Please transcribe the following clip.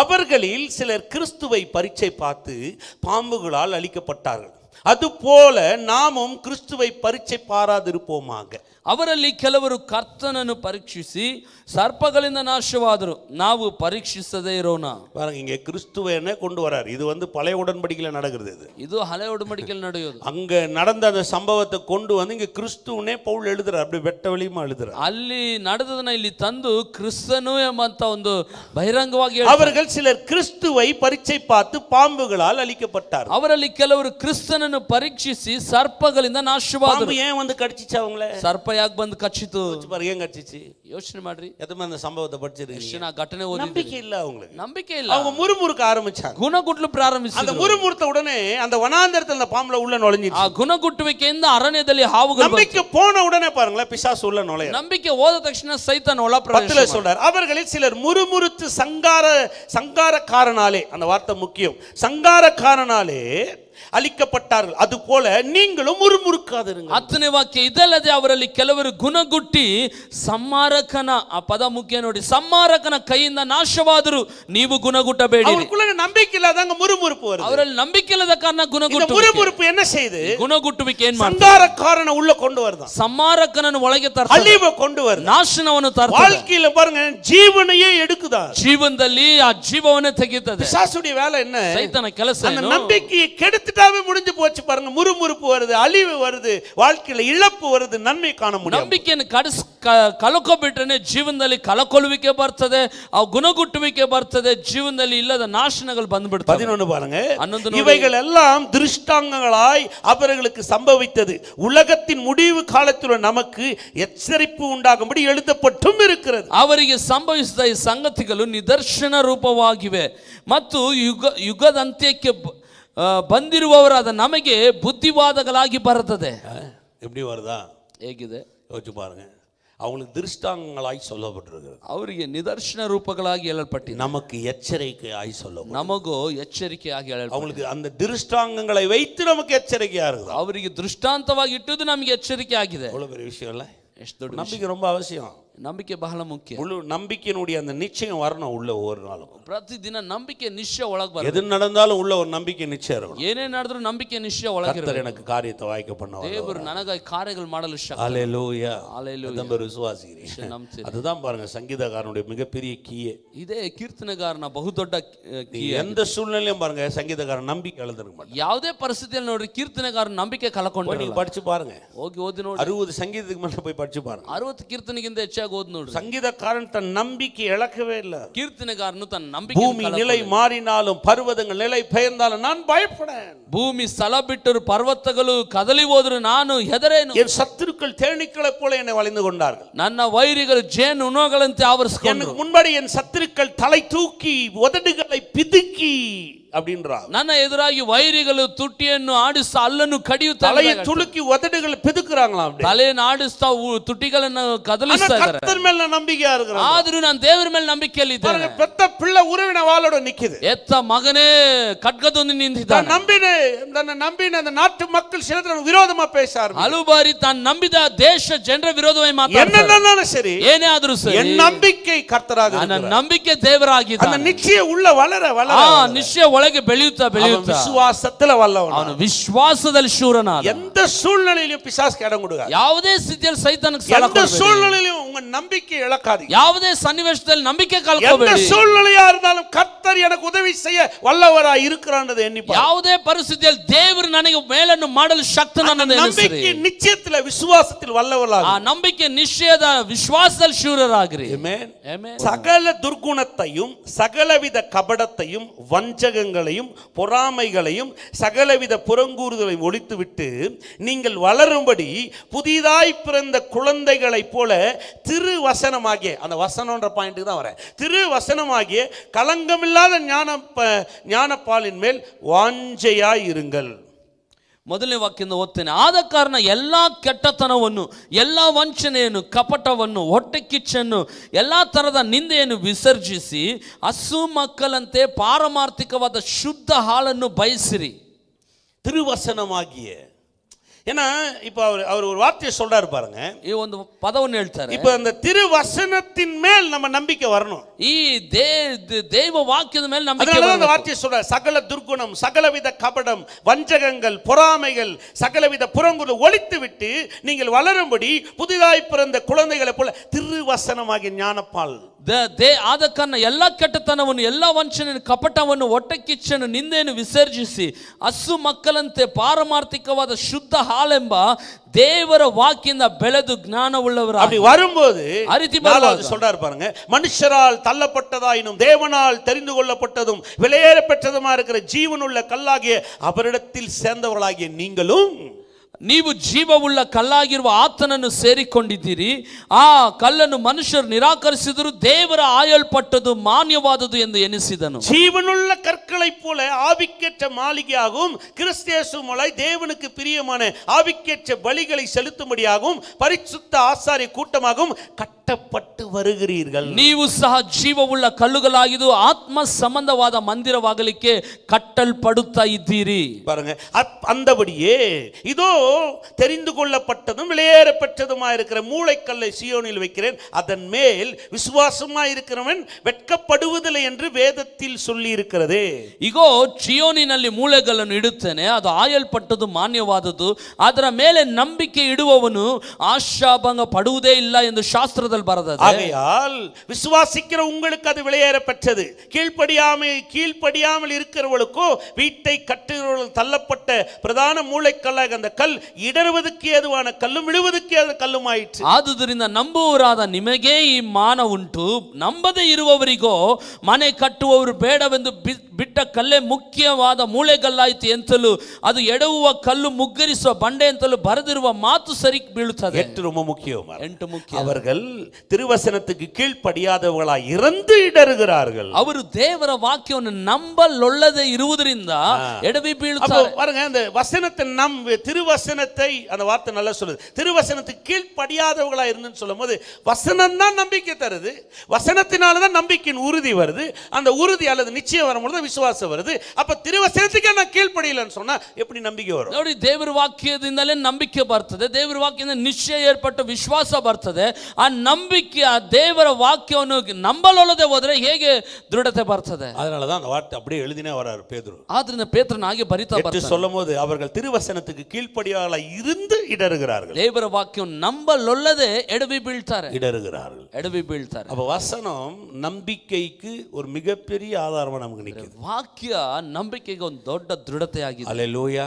அவர்களில் சிலர் கிறிஸ்துவை பரீட்சை பார்த்து பாம்புகளால் அழிக்கப்பட்டார்கள் அதுபோல நாமும் கிறிஸ்துவை பரீட்சை பாராதிருப்போமாக ಅವರಲ್ಲಿ ಕೆಲವರು ಕರ್ತನನ್ನು ಪರೀಕ್ಷಿಸಿ ಸರ್ಪಗಳಿಂದ ನಾಶವಾದರು ನಾವು ಪರೀಕ್ಷಿಸದೇ ಇರೋಣ பாருங்க இங்க கிறிஸ்துவனை கொண்டு வரார் இது வந்து பழைய உடன்படிக்கையில நடக்கிறது இது ಇದು ಹಳೆ ಒಡಂಬಡಿಕೆಯಲ್ಲಿ ನಡೆಯೋದು அங்க நடந்த அந்த சம்பவத்தை கொண்டு வந்து இங்க கிறிஸ்துவனே பவுல் எழுதுறார் அப்படியே வெட்ட வெளியுமா எழுதுறார் ಅಲ್ಲಿ ನಡೆದದನ್ನ ಇಲ್ಲಿ ತಂದು ಕ್ರಿಸ್ತನು ಎಂಬಂತ ಒಂದು ಬಹಿರಂಗವಾಗಿ அவர்கள் சிலர் கிறிஸ்துவை பரீட்சை பார்த்து பாம்புகளால் அழிக்கப்பட்டார் ಅವರಲ್ಲಿ ಕೆಲವರು ಕ್ರಿಸ್ತನನ್ನು ಪರೀಕ್ಷಿಸಿ ಸರ್ಪಗಳಿಂದ ನಾಶವಾದರು ஏன் வந்து கடிச்சிச்சு ಸರ್ಪ ಪಾಪ ಯಾಕೆ ಬಂದು ಕಚ್ಚಿತು பாருங்க ஏன் கட்சிச்சு ಯೋಚನೆ ಮಾಡ್ರಿ எதுவுமே அந்த சம்பவத்தை ಎಷ್ಟು படிச்சிருக்கீங்க ನಾ ಘಟನೆ ಓದಿ நம்பிக்கை இல்ல அவங்களுக்கு ನಂಬಿಕೆ ಇಲ್ಲ அவங்க முறுமுறுக்க ஆரம்பிச்சாங்க ಗುಣಗುಟ್ಲು அந்த ಪ್ರಾರಂಭಿಸಿದ್ರು முறுமுறுத்த உடனே அந்த வனாந்தரத்துல அந்த பாம்புல உள்ள ಆ நுழைஞ்சிச்சு ಗುಣಗುಟ್ಟುವಿಕೆಯಿಂದ ಅರಣ್ಯದಲ್ಲಿ ಹಾವುಗಳು ಬಂತು. நம்பிக்கை போன உடனே பாருங்களேன் பிசாசு உள்ள நுழைய ನಂಬಿಕೆ ಹೋದ ತಕ್ಷಣ ಸೈತಾನ್ ಒಳ ಪ್ರವೇಶ பத்துல சொல்றார் அவர்களில் சிலர் முறுமுறுத்து சங்கார சங்காரக்காரனாலே அந்த வார்த்தை முக்கியம் சங்காரக்காரனாலே அளிக்கப்பட்டார்கள் அது போல நீங்களும் முறுமுறுக்காதருங்க அத்தனை வாக்கிய இதழதை அவர் குணகுட்டி சம்மாரக்கனா அப்பதான் முக்கிய நம்பிக்கை இல்லாத என்ன செய்து குணகுட்டுவிக்கு கொண்டு வருதான் சம்மாரக்கனன் உலக வாழ்க்கையில பாருங்க ஜீவனையே எடுக்குதா ஜீவன் தள்ளி அஜீவனை வேலை என்ன சைத்தனை கலசம் செத்துட்டாவே முடிஞ்சு போச்சு பாருங்க முறுமுறுப்பு வருது அழிவு வருது வாழ்க்கையில இழப்பு வருது நன்மை காண முடியும் நம்பிக்கை கடைசி கலக்கோப்பிட்டனே ஜீவந்தலி கலக்கொழுவிக்க பார்த்தது அவ பார்த்தது ஜீவந்தலி இல்லாத நாசனங்கள் பந்துபடுத்த பதினொன்று பாருங்க இவைகள் எல்லாம் திருஷ்டாங்கங்களாய் அவர்களுக்கு சம்பவித்தது உலகத்தின் முடிவு காலத்தில் நமக்கு எச்சரிப்பு உண்டாகும்படி எழுதப்பட்டும் இருக்கிறது அவருக்கு சம்பவித்த சங்கத்திகளும் நிதர்சன ரூபமாகிவே மற்றும் யுக யுகதந்தியக்கு ಬಂದಿರುವವರು ಅದು ನಮಗೆ ಬುದ್ಧಿವಾದಗಳಾಗಿ ಬರುತ್ತದೆ எப்படி வருதா ಹೇಗಿದೆ யோசிச்சு பாருங்க அவங்களுக்கு திருஷ்டாங்களாய் சொல்லப்பட்டிருக்கு ಅವರಿಗೆ ನಿದರ್ಶನ ರೂಪಗಳಾಗಿ ಹೇಳಲ್ಪಟ್ಟಿ நமக்கு எச்சரிக்கையாய் சொல்லும் ನಮಗೂ ಎಚ್ಚರಿಕೆಯಾಗಿ ಹೇಳ அவங்களுக்கு அந்த திருஷ்டாங்கங்களை வைத்து நமக்கு எச்சரிக்கையா இருக்குது ಅವರಿಗೆ ದೃಷ್ಟಾಂತವಾಗಿ நமக்கு ನಮಗೆ ಎಚ್ಚರಿಕೆ ಆಗಿದೆ பெரிய விஷயம் இல்லை ಎಷ್ಟು ದೊಡ್ಡ ரொம்ப அவசியம் நம்பிக்கை பகல முக்கியம் உள்ள நம்பிக்கையினுடைய அந்த நிச்சயம் வரணும் உள்ள ஒவ்வொரு நாளும் பிரதி தின நம்பிக்கை நிச்சய உலக எது நடந்தாலும் உள்ள ஒரு நம்பிக்கை நிச்சயம் இருக்கும் ஏனே நடந்தாலும் நம்பிக்கை நிச்சய உலக எனக்கு காரியத்தை வாய்க்க பண்ண தேவர் நனகாய் காரைகள் மாடல் அலையலூயா அலையலூயா நம்பர் விசுவாசிக்கிறேன் அதுதான் பாருங்க சங்கீதக்காரனுடைய மிகப்பெரிய கீயே இதே கீர்த்தனக்காரன் பகுதொட்ட எந்த சூழ்நிலையும் பாருங்க சங்கீதக்காரன் நம்பிக்கை எழுதுறது யாவதே பரிசுத்தியில் கீர்த்தனக்காரன் நம்பிக்கை கலக்கொண்டு படிச்சு பாருங்க ஓகே ஓதினோ அறுபது சங்கீதத்துக்கு மட்டும் போய் படிச்சு பாருங்க அறுபது கீர்த்தனைக்கு இந்த ಓದ್ ನೋಡ್ರಿ ಸಂಗೀತಕಾರನ್ ತನ್ನ ನಂಬಿಕೆ ಎಳಕವೇ ಇಲ್ಲ ಕೀರ್ತನೆಗಾರನು ತನ್ನ ನಂಬಿಕೆ ಭೂಮಿ நிலை மாறினாலும் பர்வதங்கள் நிலை பெயர்ந்தாலும் நான் பயப்படேன் பூமி ಸ್ಥಳ ಬಿಟ್ಟರು ಪರ್ವತಗಳು ಕದಲಿ ಹೋದ್ರು ನಾನು ಹೆದರೇನು என் சத்துருக்கள் தேனீக்களை போல என்னை வளைந்து கொண்டார்கள் ನನ್ನ ವೈರಿಗಳು ಜೇನು ಉಣಗಳಂತೆ ಆವರಿಸಿಕೊಂಡು எனக்கு முன்னாடி என் சத்துருக்கள் தலை தூக்கி உதடுகளை பிதுக்கி அப்படின்றா எதிராகி ಎದುರಾಗಿ ವೈರಿಗಳು ತುಟಿಯನ್ನು ಆಡಿಸ್ತಾ ಅಲ್ಲನ್ನು தலையை துளுக்கி உதடுகளை பிதுக்குறாங்களாம் அப்படி ತಲೆಯನ್ನು மேல நம்பிக்கையா இருக்கிற ಆದ್ರೂ ನಾನು பெத்த பிள்ளை உறவின வாளோட நிக்குது ಎತ್ತ தான் தன்னை நம்பின அந்த நாட்டு மக்கள் சில விரோதமா பேசாரு ஆரம்பிச்சு ಹಲವು ಬಾರಿ தேச ஜென்ற ದೇಶ என்னன்னாலும் சரி ಏನೇ ಆದ್ರೂ என் நம்பிக்கை கர்த்தராக நம்பிக்கை தேவராகி நிச்சயம் உள்ள வளர வளர, ಆ ಒಳಗೆ ಬೆಳೆಯುತ್ತಾ ಬೆಳೆಯುತ್ತಾ ವಿಶ್ವಾಸದಲ್ಲಿ ವಲ್ಲವನು ಅವನು ವಿಶ್ವಾಸದಲ್ಲಿ ಶೂರನ ಎಂತ ಸೂಳ್ನಳಿಯು ಪಿಶಾಸ್ ಕೆಡಂಗುಡುಗ ಯಾವುದೇ ಸ್ಥಿತಿಯಲ್ಲಿ ಸೈತಾನಕ್ಕೆ ಸಾಲ ಎಂತ நம்ம இழக்காது ಯಾವುದೇ ಸನ್ನಿವೇಶದಲ್ಲಿ சூழ்நிலையா இருந்தாலும் கர்த்தர் எனக்கு உதவி செய்ய வல்லவரா இருக்கிறான்றது எண்ணிப்பா ಯಾವುದೇ ಪರಿಸ್ಥಿತಿಯಲ್ಲಿ நிச்சயத்தில் விசுவாசத்தில் வல்லவராக ನಂಬಿಕೆ சகல துர்குணத்தையும் சகலவித கபடத்தையும் வஞ்சகங்களையும் பொறாமைகளையும் சகலவித புறங்கூறுதலையும் ஒழித்துவிட்டு நீங்கள் வளரும்படி புதிதாய் பிறந்த குழந்தைகளைப் போல திரு வசனமாகிய அந்த வசனன்ற பாயிண்ட்டுக்கு தான் வரேன் திரு வசனமாகிய கலங்கமில்லாத ஞான ஞானப்பாலின் மேல் வாஞ்சையாய் இருங்கள் ಮೊದಲನೇ ವಾಕ್ಯದಿಂದ ಓದ್ತೇನೆ ಆದ ಕಾರಣ ಎಲ್ಲ ಕೆಟ್ಟತನವನ್ನು ಎಲ್ಲ ವಂಚನೆಯನ್ನು ಕಪಟವನ್ನು ಹೊಟ್ಟೆ ಕಿಚ್ಚನ್ನು ಎಲ್ಲ ಥರದ ನಿಂದೆಯನ್ನು ವಿಸರ್ಜಿಸಿ ಹಸು ಮಕ್ಕಳಂತೆ ಪಾರಮಾರ್ಥಿಕವಾದ ಶುದ್ಧ ಹಾಳನ್ನು ಬಯಸಿರಿ ತಿರುವಸನವಾಗಿಯೇ ஏன்னா இப்போ அவர் அவர் ஒரு வார்த்தையை சொல்றாரு பாருங்க ಈ வந்து ಪದವನ್ನು ಹೇಳ್ತಾರೆ இப்போ அந்த திருவசனத்தின் மேல் நம்ம நம்பிக்கை வரணும் ಈ தே ದೇ- ದೇವ ವಾಕ್ಯದ ಮೇಲೆ ನಂಬಿಕೆ அந்த வார்த்தையை சொல்றாரு சகல துர்க்குணம் சகலவித கபடம் வஞ்சகங்கள் பொறாமைகள் சகலவித புறங்குறு ஒழித்து விட்டு நீங்கள் வளரும்படி புதிதாய் பிறந்த குழந்தைகளை போல திருவசனமாகிய ஞானப்பால் ದ- ದೇ ಆದ ಕಾರಣ எல்லா ಕೆಟ್ಟತನವನ್ನು ಎಲ್ಲ ವಂಚನೆಯನ್ನು ಕಪಟವನ್ನು ಹೊಟ್ಟೆ ಕಿಚ್ಚನ್ನು ನಿಂದೆಯನ್ನು ವಿಸರ್ಜಿಸಿ ಹಸು ಮಕ್ಕಳಂತೆ ಪಾರಮಾರ್ಥಿಕವಾದ ಶುದ್ಧ ಹಾಳೆಂಬ ದೇವರ பெலது ಬೆಳೆದು உள்ளவர் அப்படி வரும்போது அரித்தி நாலாவது சொல்றாரு பாருங்க மனுஷரால் தள்ளப்பட்டதாயினும் தேவனால் தெரிந்து கொள்ளப்பட்டதும் விலையேற பெற்றதுமா இருக்கிற ஜீவனுள்ள கல்லாகிய அவரிடத்தில் சேர்ந்தவர்களாகிய நீங்களும் ನೀವು ಜೀವವುಳ್ಳ ಕಲ್ಲಾಗಿರುವ ಆತನನ್ನು ಸೇರಿಕೊಂಡಿದ್ದೀರಿ ಆ ಕಲ್ಲನ್ನು ಮನುಷ್ಯರು ನಿರಾಕರಿಸಿದರು ದೇವರ ಆಯಲ್ಪಟ್ಟದು ಮಾನ್ಯವಾದದು ಎಂದು ಎನಿಸಿದನು ಜೀವನುಳ್ಳ ಕற்களைப் போல ஆவிக்கேற்ற மாளிகையாகவும் கிறிஸ்தேசு மலை தேவனுக்கு பிரியமான ஆவிக்கேற்ற பலிகளை செலுத்தும்படியாகவும் பரிசுத்த ஆசாரிய கூட்டமாகவும் கட்ட கட்டப்பட்டு வருகிறீர்கள் நீவு சக ஜீவ உள்ள கல்லுகளாகிது ஆத்ம சம்பந்தவாத மந்திர கட்டல் படுத்த பாருங்க அந்தபடியே இதோ தெரிந்து கொள்ளப்பட்டதும் வெளியேறப்பட்டதுமாக இருக்கிற மூளைக்கல்லை சியோனில் வைக்கிறேன் அதன் மேல் விசுவாசமாக இருக்கிறவன் வெட்கப்படுவதில்லை என்று வேதத்தில் சொல்லி இருக்கிறது இகோ சியோனினல்லி மூளைகளன் இடுத்தனே அது ஆயல் பட்டது மானியவாதது அதர மேலே நம்பிக்கை இடுபவனு ஆஷாபங்க படுவதே இல்லை என்று சாஸ்திரத்தில் ಅನುಭವಿಸಲು ಬರದದು ஆகையால் விசுவாசிக்கிற உங்களுக்கு அது விலையேற பெற்றது கீழ்ப்படியாமல் கீழ்ப்படியாமல் இருக்கிறவளுக்கோ வீட்டை கட்டுகிறவர்கள் தள்ளப்பட்ட பிரதான மூளைக்கல்லாக அந்த கல் இடறுவதற்கு ஏதுவான கல்லும் விழுவதற்கு ஏது கல்லும் ஆயிற்று ಆದುದರಿಂದ ನಂಬುವವರಾದ ನಿಮಗೆ ಈ ಮಾನ ಉಂಟು ನಂಬದೇ ಇರುವವರಿಗೋ ಮನೆ ಕಟ್ಟುವವರು ಬೇಡವೆಂದು ಬಿ- ಬಿಟ್ಟ ಕಲ್ಲೇ ಮುಖ್ಯವಾದ ಮೂಳೆಗಲ್ಲಾಯಿತು ಎಂತಲೂ ಅದು ಎಡವುವ ಕಲ್ಲು ಮುಗ್ಗರಿಸುವ ಬಂಡೆ ಅಂತಲೂ ಬರೆದಿರುವ ಮಾತು ಸರಿ ಬೀಳುತ್ತದೆ எட்டு ரொம்ப முக்கியம் ಎಂಟು ಮುಖ್ಯ அவர்கள் திருவசனத்துக்கு கீழ் இருந்து இடறுகிறார்கள் ಅವರು ದೇವರ ವಾಕ್ಯವನ್ನು ನಂಬಲೊಳ್ಳದೆ ಇರುವುದರಿಂದ ಎಡವಿ ಬೀಳುತ್ತಾರೆ பாருங்க அந்த வசனத்தை நம் திருவசனத்தை அந்த வார்த்தை நல்லா சொல்லுது திருவசனத்துக்கு கீழ்ப்படியாதவர்களா இருந்துன்னு சொல்லும்போது வசனம் தான் நம்பிக்கை தருது வசனத்தினால நம்பிக்கையின் உறுதி வருது அந்த உறுதி அல்லது நிச்சயம் வரும்பொழுது விசுவாசம் வருது அப்ப திருவசனத்துக்கு நான் கீழ்படியலன்னு சொன்னா எப்படி நம்பிக்கை வரும் அப்படி தேவர் வாக்கியதுனாலே நம்பிக்கை பார்த்தது தேவர் வாக்கியம் நிச்சயம் ஏற்பட்ட விசுவாசம் பார்த்தது ஆ நம்பிக்கை ஆ தேவர வாக்கியம்னு நம்பலுள்ளதை ஓதுற ஹேகே திருடத்தை பார்த்தது அதனால தான் அந்த வார்த்தை அப்படியே எழுதினே வராரு பேதுரு ஆதரிந்த பேத்திரன் ஆகிய பரிதா பார்த்து சொல்லும் போது அவர்கள் திருவசனத்துக்கு கீழ்ப்படியால இருந்து இடருகிறார்கள் தேவர வாக்கியம் நம்பலுள்ளது எடுவி பீழ்த்தார் இடருகிறார்கள் எடுவி பீழ்த்தார் அப்ப வசனம் நம்பிக்கைக்கு ஒரு மிகப்பெரிய ஆதாரமாக நமக்கு நிற்கிறது ವಾಕ್ಯ ನಂಬಿಕೆಗೆ ಒಂದು ದೊಡ್ಡ ದೃಢತೆ ಆಗಿದೆ ಲೋಯ